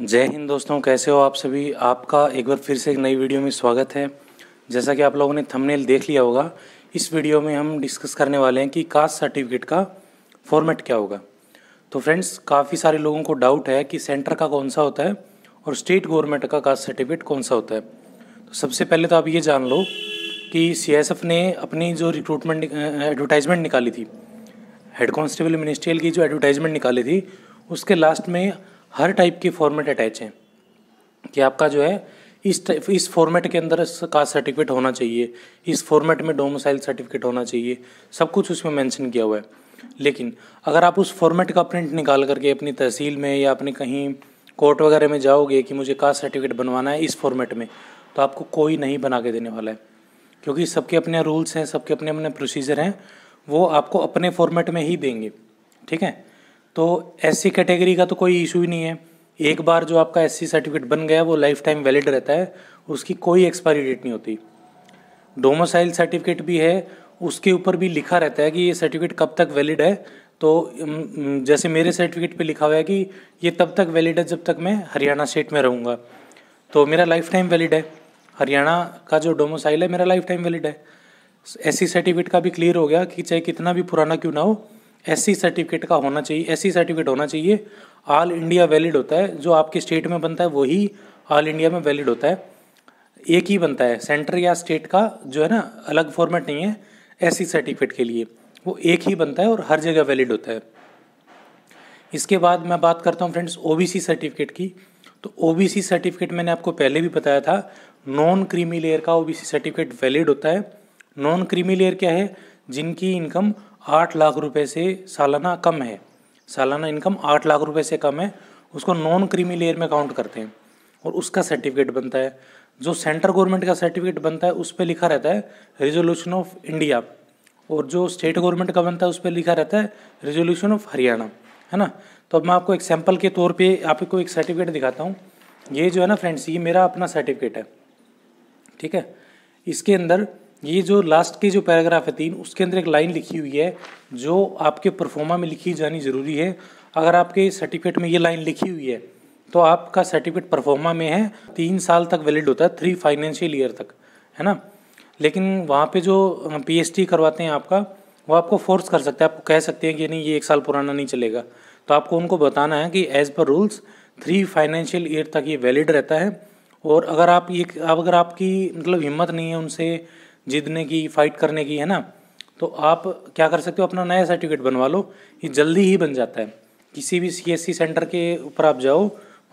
जय हिंद दोस्तों कैसे हो आप सभी आपका एक बार फिर से एक नई वीडियो में स्वागत है जैसा कि आप लोगों ने थंबनेल देख लिया होगा इस वीडियो में हम डिस्कस करने वाले हैं कि कास्ट सर्टिफिकेट का फॉर्मेट क्या होगा तो फ्रेंड्स काफ़ी सारे लोगों को डाउट है कि सेंटर का कौन सा होता है और स्टेट गवर्नमेंट का कास्ट सर्टिफिकेट कौन सा होता है तो सबसे पहले तो आप ये जान लो कि सी ने अपनी जो रिक्रूटमेंट एडवर्टाइजमेंट निकाली थी हेड कॉन्स्टेबल मिनिस्ट्रियल की जो एडवर्टाइजमेंट निकाली थी उसके लास्ट में हर टाइप के फॉर्मेट अटैच हैं कि आपका जो है इस टाइप इस फॉर्मेट के अंदर कास्ट सर्टिफिकेट होना चाहिए इस फॉर्मेट में डोमिसाइल सर्टिफिकेट होना चाहिए सब कुछ उसमें मेंशन किया हुआ है लेकिन अगर आप उस फॉर्मेट का प्रिंट निकाल करके अपनी तहसील में या अपने कहीं कोर्ट वगैरह में जाओगे कि मुझे कास्ट सर्टिफिकेट बनवाना है इस फॉर्मेट में तो आपको कोई नहीं बना के देने वाला है क्योंकि सबके अपने रूल्स हैं सबके अपने अपने प्रोसीजर हैं वो आपको अपने फॉर्मेट में ही देंगे ठीक है तो एस कैटेगरी का तो कोई इशू ही नहीं है एक बार जो आपका एस सर्टिफिकेट बन गया वो लाइफ टाइम वैलिड रहता है उसकी कोई एक्सपायरी डेट नहीं होती डोमोसाइल सर्टिफिकेट भी है उसके ऊपर भी लिखा रहता है कि ये सर्टिफिकेट कब तक वैलिड है तो जैसे मेरे सर्टिफिकेट पे लिखा हुआ है कि ये तब तक वैलिड है जब तक मैं हरियाणा स्टेट में रहूँगा तो मेरा लाइफ टाइम वैलिड है हरियाणा का जो डोमोसाइल है मेरा लाइफ टाइम वैलिड है एस सर्टिफिकेट का भी क्लियर हो गया कि चाहे कितना भी पुराना क्यों ना हो एस सर्टिफिकेट का होना चाहिए एस सर्टिफिकेट होना चाहिए ऑल इंडिया वैलिड होता है जो आपके स्टेट में बनता है वही ऑल इंडिया में वैलिड होता है एक ही बनता है सेंटर या स्टेट का जो है ना अलग फॉर्मेट नहीं है एस सर्टिफिकेट के लिए वो एक ही बनता है और हर जगह वैलिड होता है इसके बाद मैं बात करता हूँ फ्रेंड्स ओ सर्टिफिकेट की तो ओ सर्टिफिकेट मैंने आपको पहले भी बताया था नॉन क्रीमी लेयर का ओ सर्टिफिकेट वैलिड होता है नॉन क्रीमी लेयर क्या है जिनकी इनकम आठ लाख रुपए से सालाना कम है सालाना इनकम आठ लाख रुपए से कम है उसको नॉन क्रीमी लेयर में काउंट करते हैं और उसका सर्टिफिकेट बनता है जो सेंट्रल गवर्नमेंट का सर्टिफिकेट बनता है उस पर लिखा रहता है रेजोल्यूशन ऑफ इंडिया और जो स्टेट गवर्नमेंट का बनता है उस पर लिखा रहता है रेजोल्यूशन ऑफ हरियाणा है ना तो अब मैं आपको एक सैम्पल के तौर पे आपको एक सर्टिफिकेट दिखाता हूँ ये जो है ना फ्रेंड्स ये मेरा अपना सर्टिफिकेट है ठीक है इसके अंदर ये जो लास्ट की जो पैराग्राफ है तीन उसके अंदर एक लाइन लिखी हुई है जो आपके परफॉर्मा में लिखी जानी ज़रूरी है अगर आपके सर्टिफिकेट में ये लाइन लिखी हुई है तो आपका सर्टिफिकेट परफॉर्मा में है तीन साल तक वैलिड होता है थ्री फाइनेंशियल ईयर तक है ना लेकिन वहाँ पे जो पीएचडी करवाते हैं आपका वो आपको फोर्स कर सकते हैं आपको कह सकते हैं कि नहीं ये एक साल पुराना नहीं चलेगा तो आपको उनको बताना है कि as per rules three financial year तक ये वैलिड रहता है और अगर आप ये अब अगर आपकी मतलब हिम्मत नहीं है उनसे जीतने की फाइट करने की है ना तो आप क्या कर सकते हो अपना नया सर्टिफिकेट बनवा लो ये जल्दी ही बन जाता है किसी भी सी सेंटर के ऊपर आप जाओ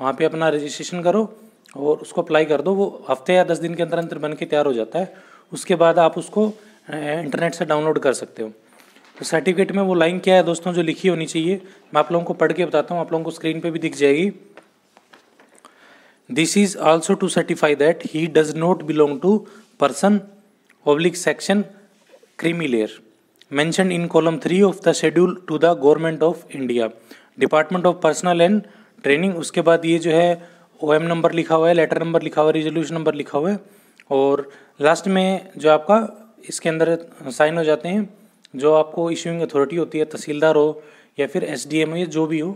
वहाँ पे अपना रजिस्ट्रेशन करो और उसको अप्लाई कर दो वो हफ्ते या दस दिन के अंदर अंदर बन के तैयार हो जाता है उसके बाद आप उसको इंटरनेट से डाउनलोड कर सकते हो तो सर्टिफिकेट में वो लाइन क्या है दोस्तों जो लिखी होनी चाहिए मैं आप लोगों को पढ़ के बताता हूँ आप लोगों को स्क्रीन पर भी दिख जाएगी this is also to certify that he does not belong to person oblique section creamy layer mention in column three of the schedule to the government of India department of personnel and training उसके बाद ये जो है O M number लिखा हुआ है letter number लिखा हुआ है रिजोल्यूशन नंबर लिखा हुआ है और लास्ट में जो आपका इसके अंदर साइन हो जाते हैं जो आपको इशूइंग अथॉरिटी होती है तहसीलदार हो या फिर एस डी एम हो या जो भी हो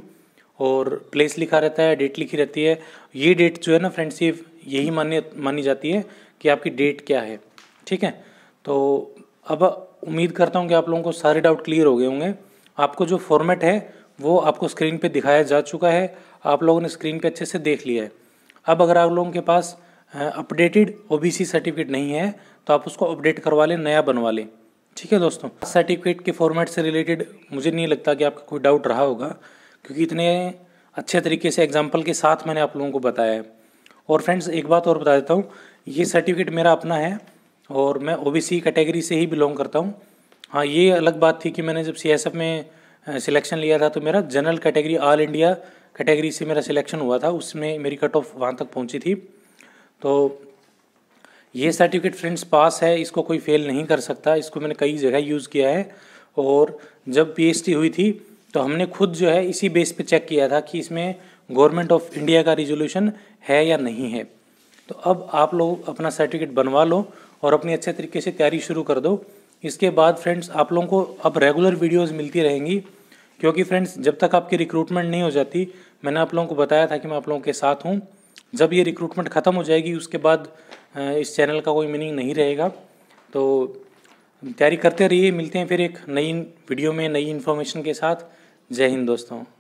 और प्लेस लिखा रहता है डेट लिखी रहती है ये डेट जो है ना फ्रेंड्स ये यही मानी मानी जाती है कि आपकी डेट क्या है ठीक है तो अब उम्मीद करता हूँ कि आप लोगों को सारे डाउट क्लियर हो गए होंगे आपको जो फॉर्मेट है वो आपको स्क्रीन पे दिखाया जा चुका है आप लोगों ने स्क्रीन पे अच्छे से देख लिया है अब अगर आप लोगों के पास अपडेटेड ओबीसी सर्टिफिकेट नहीं है तो आप उसको अपडेट करवा लें नया बनवा लें ठीक है दोस्तों सर्टिफिकेट के फॉर्मेट से रिलेटेड मुझे नहीं लगता कि आपका कोई डाउट रहा होगा क्योंकि इतने अच्छे तरीके से एग्जाम्पल के साथ मैंने आप लोगों को बताया है और फ्रेंड्स एक बात और बता देता हूँ ये सर्टिफिकेट मेरा अपना है और मैं ओ कैटेगरी से ही बिलोंग करता हूँ हाँ ये अलग बात थी कि मैंने जब सी में सिलेक्शन लिया था तो मेरा general category all India category से मेरा सिलेक्शन हुआ था उसमें मेरी कट ऑफ वहाँ तक पहुँची थी तो ये सर्टिफिकेट फ्रेंड्स पास है इसको कोई फेल नहीं कर सकता इसको मैंने कई जगह यूज़ किया है और जब पी हुई थी तो हमने खुद जो है इसी बेस पे चेक किया था कि इसमें गवर्नमेंट ऑफ इंडिया का रिजोल्यूशन है या नहीं है तो अब आप लोग अपना सर्टिफिकेट बनवा लो और अपनी अच्छे तरीके से तैयारी शुरू कर दो इसके बाद फ्रेंड्स आप लोगों को अब रेगुलर वीडियोस मिलती रहेंगी क्योंकि फ्रेंड्स जब तक आपकी रिक्रूटमेंट नहीं हो जाती मैंने आप लोगों को बताया था कि मैं आप लोगों के साथ हूँ जब ये रिक्रूटमेंट ख़त्म हो जाएगी उसके बाद इस चैनल का कोई मीनिंग नहीं रहेगा तो तैयारी करते रहिए मिलते हैं फिर एक नई वीडियो में नई इन्फॉर्मेशन के साथ जय हिंद दोस्तों